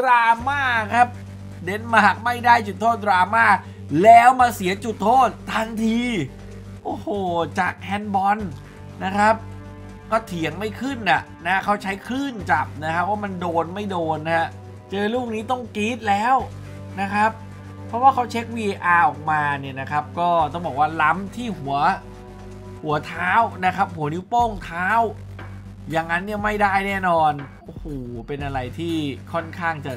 ดราม่าครับ เดนมาร์กไม่ได้จุดโทษดราม่าแล้วมาเสียจุดโทษทันที โอ้โหจากแฮนด์บอลนะครับก็เถียงไม่ขึ้นน่ะนะเขาใช้คลื่นจับนะครับว่ามันโดนไม่โดนนะฮะเจอลูกนี้ต้องกรี๊ดแล้วนะครับ เพราะว่าเขาเช็ค VR ออกมาเนี่ยนะครับ ก็ต้องบอกว่าล้ำที่หัวหัวเท้านะครับหัวนิ้วโป้งเท้าอย่างนั้นเนี่ยไม่ได้แน่นอน โอ้โห เป็นอะไรที่ค่อนข้างจะ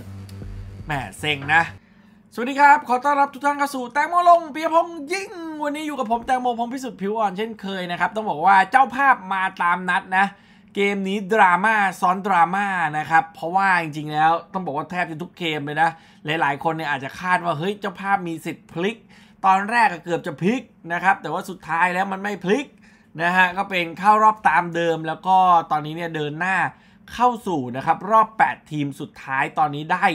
แหมเซ็งนะ สวัสดีครับ ขอต้อนรับทุกท่านเข้าสู่แตงโมลงเปียพงยิ่ง วันนี้อยู่กับผมแตงโมพงพิสุทธิ์ผิวอ่อน เช่นเคยนะครับ ต้องบอกว่าเจ้าภาพมาตามนัดนะ เกมนี้ดราม่าซ้อนดราม่านะครับ เพราะว่าจริง ๆ แล้ว ต้องบอกว่าแทบจะทุกเกมเลยนะ หลายๆ คนเนี่ยอาจจะคาดว่าเฮ้ยเจ้าภาพมีสิทธิ์พลิก ตอนแรกก็เกือบจะพลิกนะครับ แต่ว่าสุดท้ายแล้วมันไม่พลิกนะฮะก็เป็นเข้ารอบตามเดิมแล้วก็ตอนนี้เนี่ยเดินหน้าเข้าสู่นะครับรอบ 8 ทีมสุดท้ายตอนนี้ได้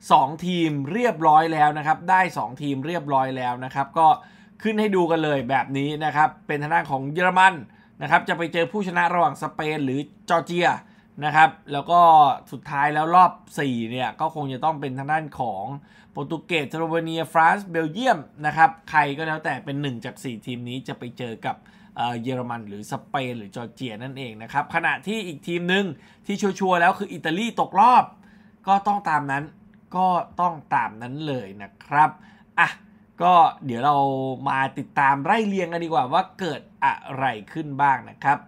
2 ทีมเรียบร้อยแล้วนะครับได้ 2 ทีมเรียบร้อยแล้วนะครับก็ขึ้นให้ดูกันเลยแบบนี้นะครับเป็นทางด้านของเยอรมันนะครับจะไปเจอผู้ชนะระหว่างสเปนหรือจอร์เจียนะครับแล้วก็สุดท้ายแล้วรอบ 4เนี่ยก็คงจะต้องเป็นทางด้านของโปรตุเกสสโลเวเนียฟรานซ์เบลเยียมนะครับใครก็แล้วแต่เป็น1จาก4 ทีมนี้จะไปเจอกับเยอรมันหรือสเปนหรือจอร์เจียนั่นเองนะครับ ขณะที่อีกทีมหนึ่งที่ชัวร์แล้วคืออิตาลีตกรอบ ก็ต้องตามนั้นก็ต้องตามนั้นเลยนะครับอ่ะก็เดี๋ยวเรามาติดตามไล่เรียงกันดีกว่าว่าเกิดอะไรขึ้นบ้างนะครับ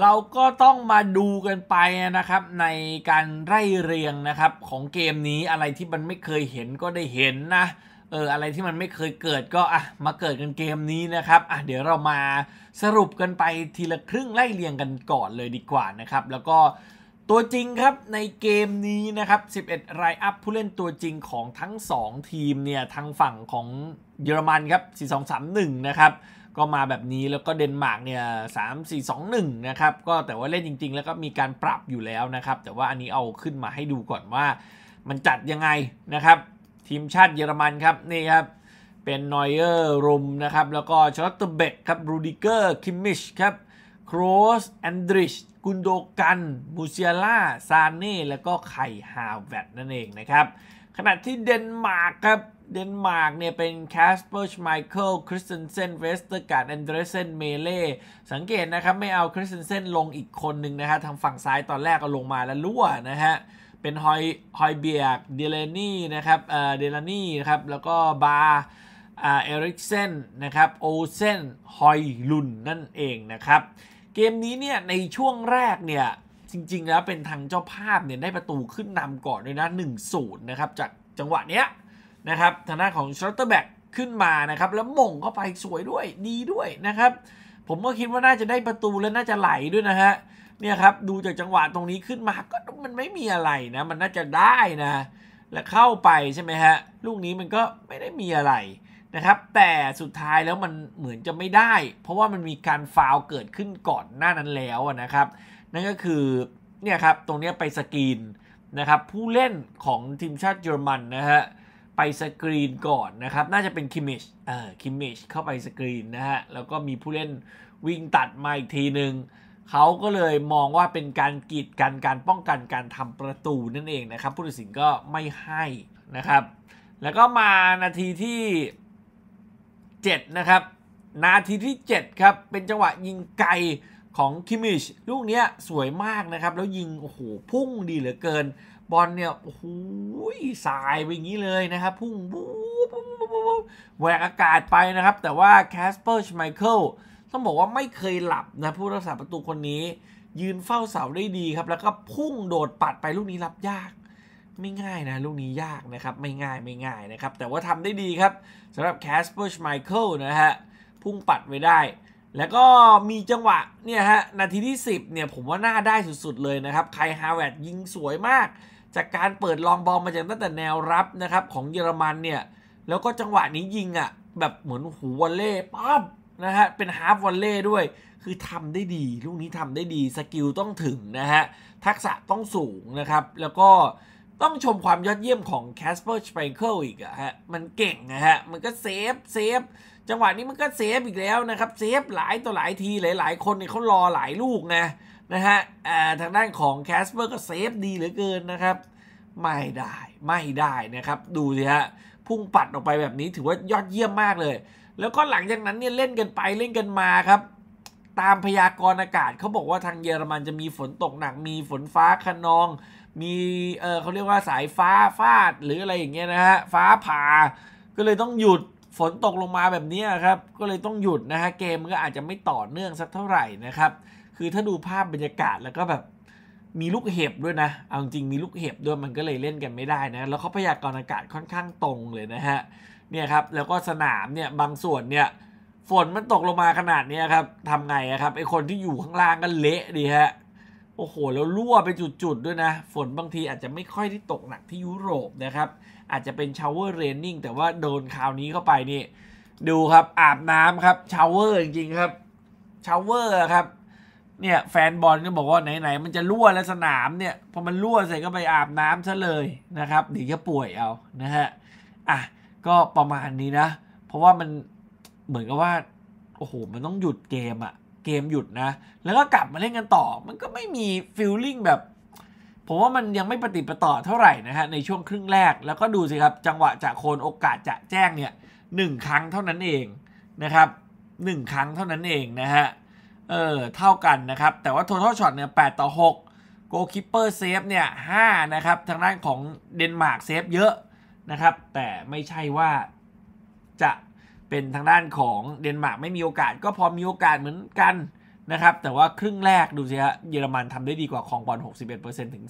เราก็ต้องมาดูกันไปนะครับ ในการไล่เรียงนะครับของเกมนี้อะไรที่มันไม่เคยเห็นก็ได้เห็นนะเอออะไรที่มันไม่เคยเกิดก็อ่ะมาเกิดกันเกมนี้นะครับอ่ะเดี๋ยวเรามาสรุปกันไปทีละครึ่งไล่เรียงกันก่อนเลยดีกว่านะครับแล้วก็ตัวจริงครับในเกมนี้นะครับ11รายอัพผู้เล่นตัวจริงของทั้ง 2 ทีมเนี่ยทางฝั่งของเยอรมันครับ4231นะครับก็มาแบบนี้แล้วก็เดนมาร์กเนี่ย3421นะครับก็แต่ว่าเล่นจริงๆ แล้วก็มีการปรับอยู่แล้วนะครับแต่ว่าอันนี้เอาขึ้นมาให้ดูก่อนว่ามันจัดยังไงนะครับทีมชาติเยอรมันครับนี่ครับเป็นนอยเออร์รุมนะครับแล้วก็ชลอตเตเบกครับรูดิเกอร์ คิมมิช ครับโครสแอนดริชกุนโดกันบูเซียล่า ซานเน่ แล้วก็ไข่ฮาวแวตนั่นเองนะครับ ขณะที่เดนมาร์กครับเดนมาร์กเนี่ยเป็นแคสเปอร์ชไมเคิลคริสเตนเซนเวสเตอร์การ์ดแอนเดรเซนเมเล่สังเกตนะครับไม่เอาคริสเตนเซนลงอีกคนหนึ่งนะฮะ ทางฝั่งซ้ายตอนแรกก็ลงมาแล้วรั่วนะฮะเป็นฮอยฮอยเบียกเดลนี่นะครับ เออเดลนี่นะครับแล้วก็บาาเอริกเซนนะครับโอเซนฮอยลุนนั่นเองนะครับเกมนี้เนี่ยในช่วงแรกเนี่ยจริงๆ แล้วเป็นทางเจ้าภาพเนี่ยได้ประตูขึ้นนำก่อนด้วยนะ1-0นะครับจากจังหวะเนี้ยนะครับทางด้านของชอตเตอร์แบ็กขึ้นมานะครับ แล้วมงเข้าไปสวยด้วยดีด้วยนะครับ ผมก็คิดว่าน่าจะได้ประตูและน่าจะไหลด้วยนะฮะเนี่ยครับดูจากจังหวะ ตรงนี้ขึ้นมาก็มันไม่มีอะไรนะมันน่าจะได้นะและเข้าไปใช่ไหมฮะลูกนี้มันก็ไม่ได้มีอะไรนะครับแต่สุดท้ายแล้วมันเหมือนจะไม่ได้ เพราะว่ามันมีการฟาวเกิดขึ้นก่อนหน้านั้นแล้วนะครับนั่นก็คือเนี่ยครับตรงนี้ไปสกรีนนะครับผู้เล่นของทีมชาติเยอรมันนะฮะไปสกรีนก่อนนะครับน่าจะเป็นคิมิชเอ่อคิมมิชเข้าไปสกรีนนะฮะแล้วก็มีผู้เล่นวิ่งตัดมาอีกทีหนึ่งเขาก็เลยมองว่าเป็นการกีดกันการป้องกันการทำประตูนั่นเองนะครับ ผู้ตัดสินก็ไม่ให้นะครับ แล้วก็มานาทีที่ 7 นะครับ นาทีที่ 7 ครับ เป็นจังหวะยิงไกลของคิมิชลูกนี้สวยมากนะครับ แล้วยิงโอ้โห พุ่งดีเหลือเกิน บอลเนี่ยโอ้โหสายไปอย่างนี้เลยนะครับ พุ่งบู๊แหวกอากาศไปนะครับ แต่ว่าแคสเปอร์ชไมเคิลต้องบอกว่าไม่เคยหลับนะ ผู้รักษาประตูคนนี้ ยืนเฝ้าเสาได้ดีครับ แล้วก็พุ่งโดดปัดไปลูกนี้รับยาก ไม่ง่ายนะ ลูกนี้ยากนะครับ ไม่ง่ายไม่ง่ายนะครับ แต่ว่าทำได้ดีครับสำหรับแคสเปอร์ชไมเคิลนะฮะพุ่งปัดไว้ได้ แล้วก็มีจังหวะเนี่ยฮะนาทีที่ 10 เนี่ย ผมว่าน่าได้สุดๆเลยนะครับไคฮาวเวตยิงสวยมาก จากการเปิดลองบอลมาจากตั้งแต่แนวรับนะครับของเยอรมันเนี่ยแล้วก็จังหวะนี้ยิงอะ่ะแบบเหมือนหูวอลเล่ปั๊บนะฮะเป็นฮาร์ฟวอลเล่ด้วยคือทำได้ดี ลูกนี้ทำได้ดี สกิลต้องถึงนะฮะ ทักษะต้องสูงนะครับ แล้วก็ต้องชมความยอดเยี่ยมของแคสเปอร์สไปเคิลอีกอะฮะ มันเก่งนะฮะ มันก็เซฟเซฟจังหวะนี้มันก็เซฟอีกแล้วนะครับ เซฟหลายต่อหลายทีหลายหลายคนเนี่ยเขารอหลายลูกนะนะฮะทางด้านของแคสเปอร์ก็เซฟดีเหลือเกินนะครับไม่ได้ไม่ได้นะครับดูสิฮะพุ่งปัดออกไปแบบนี้ถือว่ายอดเยี่ยมมากเลยแล้วก็หลังจากนั้นเนี่ยเล่นกันไปเล่นกันมาครับ ตามพยากรณ์อากาศเขาบอกว่าทางเยอรมันจะมีฝนตกหนัก มีฝนฟ้าคะนองมีเออเขาเรียกว่าสายฟ้าฟาดหรืออะไรอย่างเงี้ยนะฮะฟ้าผ่าก็เลยต้องหยุดฝนตกลงมาแบบนี้ครับ ก็เลยต้องหยุดนะฮะเกมก็อาจจะไม่ต่อเนื่องสักเท่าไหร่นะครับ คือถ้าดูภาพบรรยากาศแล้วก็แบบมีลูกเห็บด้วยนะเอาจริงมีลูกเห็บด้วยมันก็เลยเล่นกันไม่ได้นะ แล้วเขาพยากรณ์อากาศค่อนข้างตรงเลยนะฮะเนี่ยครับแล้วก็สนามเนี่ยบางส่วนเนี่ยฝนมันตกลงมาขนาดนี้ครับทำไงครับไอคนที่อยู่ข้างล่างก็เละดีฮะโอ้โหแล้วรั่วไปจุดๆ ด้วยนะ ฝนบางทีอาจจะไม่ค่อยที่ตกหนักที่ยุโรปนะครับ อาจจะเป็นชาวเวอร์เรนนิ่งแต่ว่าโดนคราวนี้เข้าไปนี่ดูครับ อาบน้ำครับชาวเวอร์จริงๆครับ ชาวเวอร์ครับเนี่ยแฟนบอลก็บอกว่าไหน ๆ มันจะรั่วแล้วสนามเนี่ยพอมันรั่วเสร็จก็ไปอาบน้ำซะเลยนะครับหดีจะป่วยเอานะฮะอ่ะก็ประมาณนี้นะ เพราะว่ามันเหมือนกับว่าโอ้โหมันต้องหยุดเกมอะเกมหยุดนะแล้วก็กลับมาเล่นกันต่อ มันก็ไม่มีฟิลลิ่งแบบ ผมว่ามันยังไม่ปฏิปต่อเท่าไหร่นะฮะในช่วงครึ่งแรกแล้วก็ดูสิครับ จังหวะจะโคนโอกาสจะแจ้งเนี่ยหนึ่งครั้งเท่านั้นเองนะครับหนึ่งครั้งเท่านั้นเองนะฮะเออเท่ากันนะครับแต่ว่าทัว o t a l ช็อตเนี่ยแต่อ6กโกคิปเปอร์เซฟเนี่ยานะครับทางด้านของเดนมาร์กเซฟเยอะนะครับแต่ไม่ใช่ว่าจะเป็นทางด้านของเดนมาร์กไม่มีโอกาส ก็พอมีโอกาสเหมือนกันนะครับ แต่ว่าครึ่งแรกดูสิฮะเยอรมันทำได้ดีกว่าคองบอล61%ถึง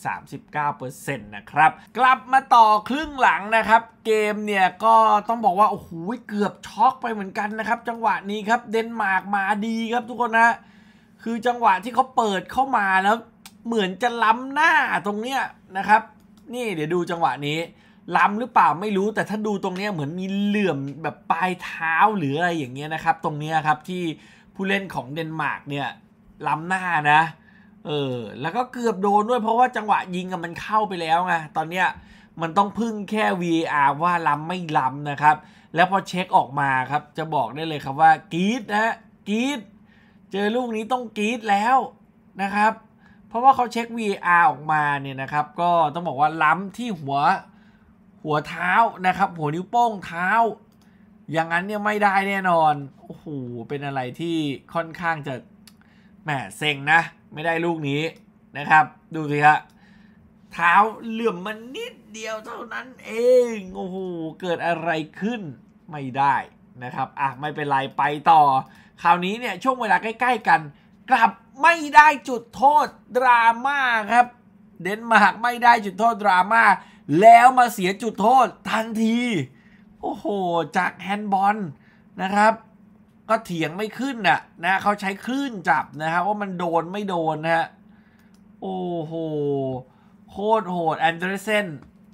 39%นะครับ กลับมาต่อครึ่งหลังนะครับ เกมเนี่ย ก็ต้องบอกว่าโอ้โหเกือบช็อกไปเหมือนกันนะครับจังหวะนี้ครับเดนมาร์กมาดีครับทุกคนนะคือจังหวะที่เขาเปิดเข้ามาแล้ว เหมือนจะล้าหน้าตรงเนี้ยนะครับนี่เดี๋ยวดูจังหวะนี้ล้ำหรือเปล่าไม่รู้แต่ถ้าดูตรงนี้เหมือนมีเหลื่อมแบบปลายเท้าหรืออะไรอย่างเงี้ยนะครับตรงนี้ครับที่ผู้เล่นของเดนมาร์กเนี่ยล้ำหน้านะเออแล้วก็เกือบโดนด้วยเพราะว่าจังหวะยิงมันเข้าไปแล้วไงตอนเนี้ยมันต้องพึ่งแค่ VAR ว่าล้ำไม่ล้ำนะครับ แล้วพอเช็คออกมาครับจะบอกได้เลยครับว่ากรีดนะกรีดเจอลูกนี้ต้องกรีดแล้วนะครับเพราะว่าเขาเช็ค VAR ออกมาเนี่ยนะครับ ก็ต้องบอกว่าล้ำที่หัวหัวเท้านะครับ หัวนิ้วโป้งเท้า อย่างนั้นเนี่ยไม่ได้แน่นอนโอ้โหเป็นอะไรที่ค่อนข้างจะแหมเซ็งนะ ไม่ได้ลูกนี้นะครับ ดูสิฮะเท้าเหลื่อมมันนิดเดียวเท่านั้นเองโอ้โหเกิดอะไรขึ้นไม่ได้นะครับอ่ะไม่เป็นไรไปต่อคราวนี้เนี่ยช่วงเวลาใกล้ ๆกัน กลับไม่ได้จุดโทษดราม่าครับเดนมาร์กไม่ได้จุดโทษดราม่าแล้วมาเสียจุดโทษทันทีโอ้โหจากแฮนด์บอลนะครับก็เถียงไม่ขึ้นน่ะนะเขาใช้คลื่นจับนะฮะว่ามันโดนไม่โดนฮะโอ้โหโคตรโหดแอนเดรเซน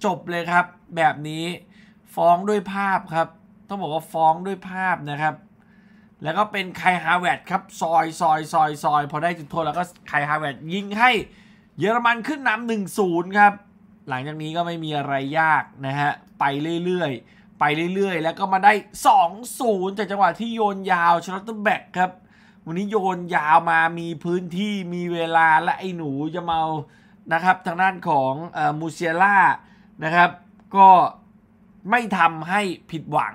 จบเลยครับ แบบนี้ฟ้องด้วยภาพครับต้องบอกว่าฟ้องด้วยภาพนะครับ แล้วก็เป็นไคฮาเวดครับซอยซอยซอยซอยพอได้จุดโทษแล้วก็ไคฮาเวดยิงให้เยอรมันขึ้นนำหนึ่งศูนย์ครับหลังจากนี้ก็ไม่มีอะไรยากนะฮะไปเรื่อยๆไปเรื่อยๆ แล้วก็มาได้ 2-0จากจังหวะที่โยนยาวชลตเตอแบกครับวันนี้โยนยาวมามีพื้นที่มีเวลาและไอ้หนูจะมานะครับ ทางด้านของมูเซียล่านะครับ ก็ไม่ทำให้ผิดหวัง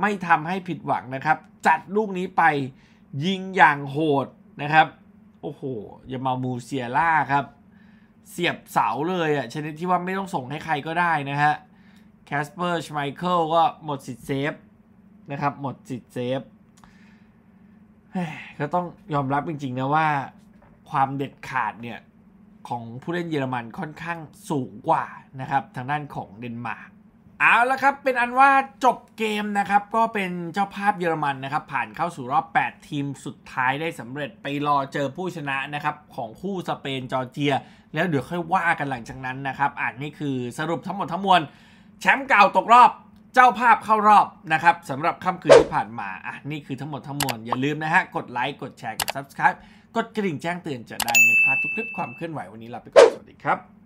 ไม่ทำให้ผิดหวังนะครับ จัดลูกนี้ไปยิงอย่างโหดนะครับโอ้โห ยามามูเซียล่าครับเสียบเสาเลยอ่ะชนิดที่ว่าไม่ต้องส่งให้ใครก็ได้นะฮะแคสเปอร์ชไมเคิลก็หมดสิทธิ์เซฟนะครับหมดสิทธิ์เซฟก็ต้องยอมรับจริงๆนะว่าความเด็ดขาดเนี่ยของผู้เล่นเยอรมันค่อนข้างสูงกว่านะครับทางด้านของเดนมาร์กเอาละครับเป็นอันว่าจบเกมนะครับก็เป็นเจ้าภาพเยอรมันนะครับผ่านเข้าสู่รอบ 8 ทีมสุดท้ายได้สำเร็จไปรอเจอผู้ชนะนะครับของคู่สเปนจอร์เจีย แล้วเดี๋ยวค่อยว่ากันหลังจากนั้นนะครับอ่นนี่คือสรุปทั้งหมดทั้งมวลแชมป์เก่าตกรอบเจ้าภาพเข้ารอบนะครับสำหรับค่ำคืนที่ผ่านมาอ่ะนี่คือทั้งหมดทั้งมวลอย่าลืมนะฮะกดไลค์กดแชร์กด subscribe กดกระดิ่งแจ้งเตือนจะได้ไม่พลาดทุกคลิปความเคลื่อนไหววันนี้ลาไปก่อนสวัสดีครับ